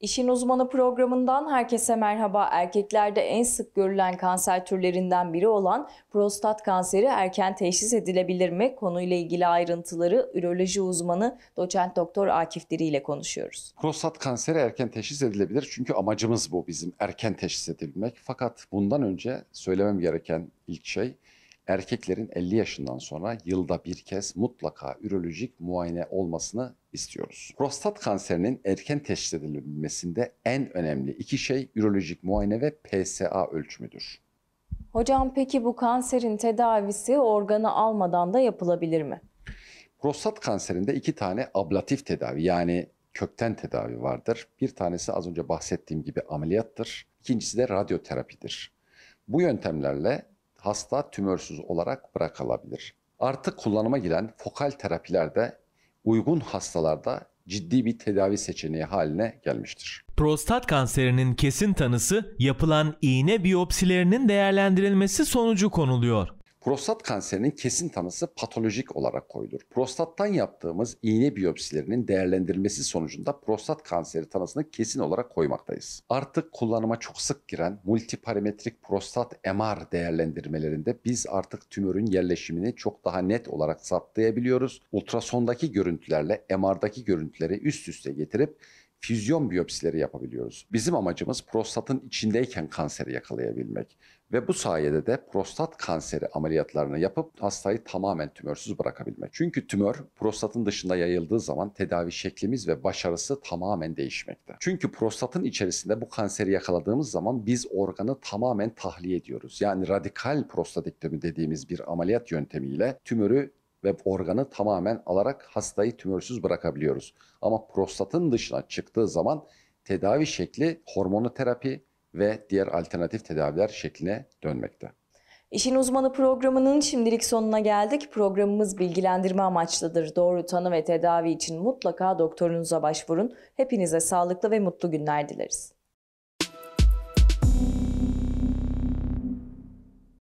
İşin Uzmanı programından herkese merhaba. Erkeklerde en sık görülen kanser türlerinden biri olan prostat kanseri erken teşhis edilebilir mi? Konuyla ilgili ayrıntıları üroloji uzmanı doçent doktor Akif Diri ile konuşuyoruz. Prostat kanseri erken teşhis edilebilir çünkü amacımız bu bizim erken teşhis edilmek. Fakat bundan önce söylemem gereken ilk şey erkeklerin 50 yaşından sonra yılda bir kez mutlaka ürolojik muayene olmasını istiyoruz. Prostat kanserinin erken teşhis edilebilmesinde en önemli iki şey ürolojik muayene ve PSA ölçümüdür. Hocam peki bu kanserin tedavisi organı almadan da yapılabilir mi? Prostat kanserinde iki tane ablatif tedavi yani kökten tedavi vardır. Bir tanesi az önce bahsettiğim gibi ameliyattır. İkincisi de radyoterapidir. Bu yöntemlerle hasta tümörsüz olarak bırakılabilir. Artık kullanıma giren fokal terapilerde uygun hastalarda ciddi bir tedavi seçeneği haline gelmiştir. Prostat kanserinin kesin tanısı yapılan iğne biyopsilerinin değerlendirilmesi sonucu konuluyor. Prostat kanserinin kesin tanısı patolojik olarak koyulur. Prostattan yaptığımız iğne biyopsilerinin değerlendirilmesi sonucunda prostat kanseri tanısını kesin olarak koymaktayız. Artık kullanıma çok sık giren multiparametrik prostat MR değerlendirmelerinde biz artık tümörün yerleşimini çok daha net olarak saptayabiliyoruz. Ultrasondaki görüntülerle MR'daki görüntüleri üst üste getirip füzyon biyopsileri yapabiliyoruz. Bizim amacımız prostatın içindeyken kanseri yakalayabilmek ve bu sayede de prostat kanseri ameliyatlarını yapıp hastayı tamamen tümörsüz bırakabilmek. Çünkü tümör prostatın dışında yayıldığı zaman tedavi şeklimiz ve başarısı tamamen değişmekte. Çünkü prostatın içerisinde bu kanseri yakaladığımız zaman biz organı tamamen tahliye ediyoruz. Yani radikal prostatektomi dediğimiz bir ameliyat yöntemiyle tümörü ve organı tamamen alarak hastayı tümörsüz bırakabiliyoruz. Ama prostatın dışına çıktığı zaman tedavi şekli hormonoterapi ve diğer alternatif tedaviler şekline dönmekte. İşin Uzmanı programının şimdilik sonuna geldik. Programımız bilgilendirme amaçlıdır. Doğru tanı ve tedavi için mutlaka doktorunuza başvurun. Hepinize sağlıklı ve mutlu günler dileriz.